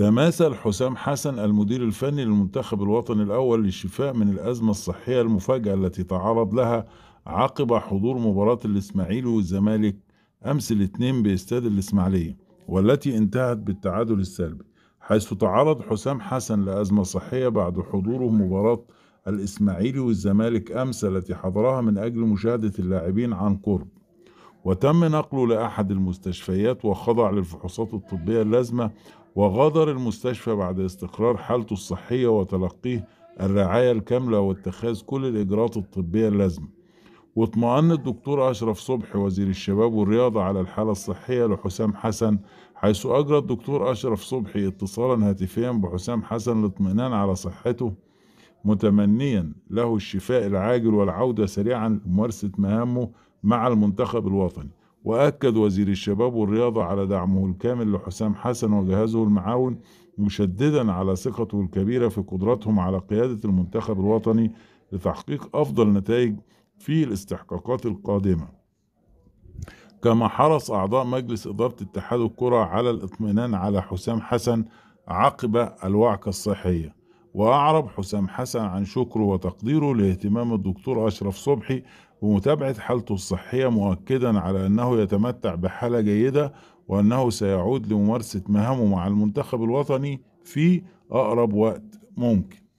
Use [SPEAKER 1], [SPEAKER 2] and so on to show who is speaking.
[SPEAKER 1] تماثل حسام حسن المدير الفني للمنتخب الوطني الأول للشفاء من الأزمة الصحية المفاجئة التي تعرض لها عقب حضور مباراة الإسماعيلي والزمالك أمس الاثنين باستاد الإسماعيلية والتي انتهت بالتعادل السلبي حيث تعرض حسام حسن لأزمة صحية بعد حضوره مباراة الإسماعيلي والزمالك أمس التي حضرها من أجل مشاهدة اللاعبين عن قرب وتم نقله لأحد المستشفيات وخضع للفحوصات الطبية اللازمة وغادر المستشفى بعد استقرار حالته الصحية وتلقيه الرعاية الكاملة واتخاذ كل الإجراءات الطبية اللازمة واطمأن الدكتور أشرف صبحي وزير الشباب والرياضة على الحالة الصحية لحسام حسن حيث أجرى الدكتور أشرف صبحي اتصالا هاتفيا بحسام حسن لاطمئنان على صحته متمنيا له الشفاء العاجل والعودة سريعا لممارسة مهامه مع المنتخب الوطني وأكد وزير الشباب والرياضة على دعمه الكامل لحسام حسن وجهازه المعاون مشددا على ثقته الكبيرة في قدرتهم على قيادة المنتخب الوطني لتحقيق أفضل نتائج في الاستحقاقات القادمة كما حرص أعضاء مجلس إدارة اتحاد الكرة على الاطمئنان على حسام حسن عقب الوعكة الصحية وأعرب حسام حسن عن شكره وتقديره لاهتمام الدكتور أشرف صبحي بمتابعة حالته الصحية مؤكدا على أنه يتمتع بحالة جيدة وأنه سيعود لممارسة مهامه مع المنتخب الوطني في أقرب وقت ممكن